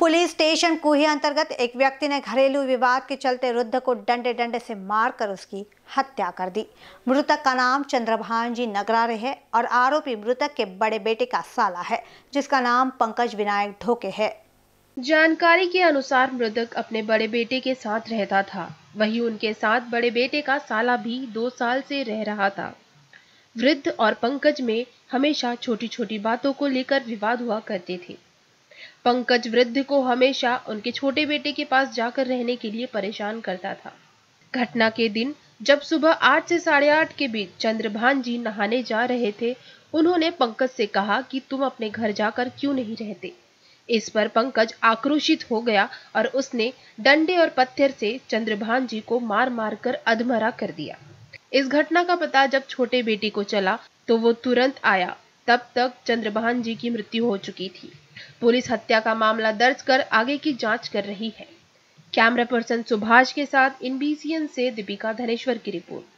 police station कुही अंतर्गत एक व्यक्ति ने घरेलू विवाद के चलते वृद्ध को डंडे डंडे से मारकर उसकी हत्या कर दी मृतक का नाम चंद्रभान जी नगरारे है और आरोपी मृतक के बड़े बेटे का साला है जिसका नाम पंकज विनायक ढोके है जानकारी के अनुसार मृतक अपने बड़े बेटे के साथ रहता था वही उनके साथ बड़े बेटे का साला भी दो साल से रह रहा था वृद्ध और पंकज में हमेशा छोटी छोटी बातों को लेकर विवाद हुआ करते थे पंकज वृद्ध को हमेशा उनके छोटे बेटे के पास जाकर रहने के लिए परेशान करता था घटना के दिन जब सुबह आठ से साढ़े आठ के बीच चंद्रभान जी नहाने जा रहे थे उन्होंने पंकज से कहा कि तुम अपने घर जाकर क्यों नहीं रहते इस पर पंकज आक्रोशित हो गया और उसने डंडे और पत्थर से चंद्रभान जी को मार मार कर अधमरा कर दिया इस घटना का पता जब छोटे बेटी को चला तो वो तुरंत आया तब तक चंद्रभान जी की मृत्यु हो चुकी थी पुलिस हत्या का मामला दर्ज कर आगे की जांच कर रही है कैमरा पर्सन सुभाष के साथ इनबीसीएन से दीपिका धनेश्वर की रिपोर्ट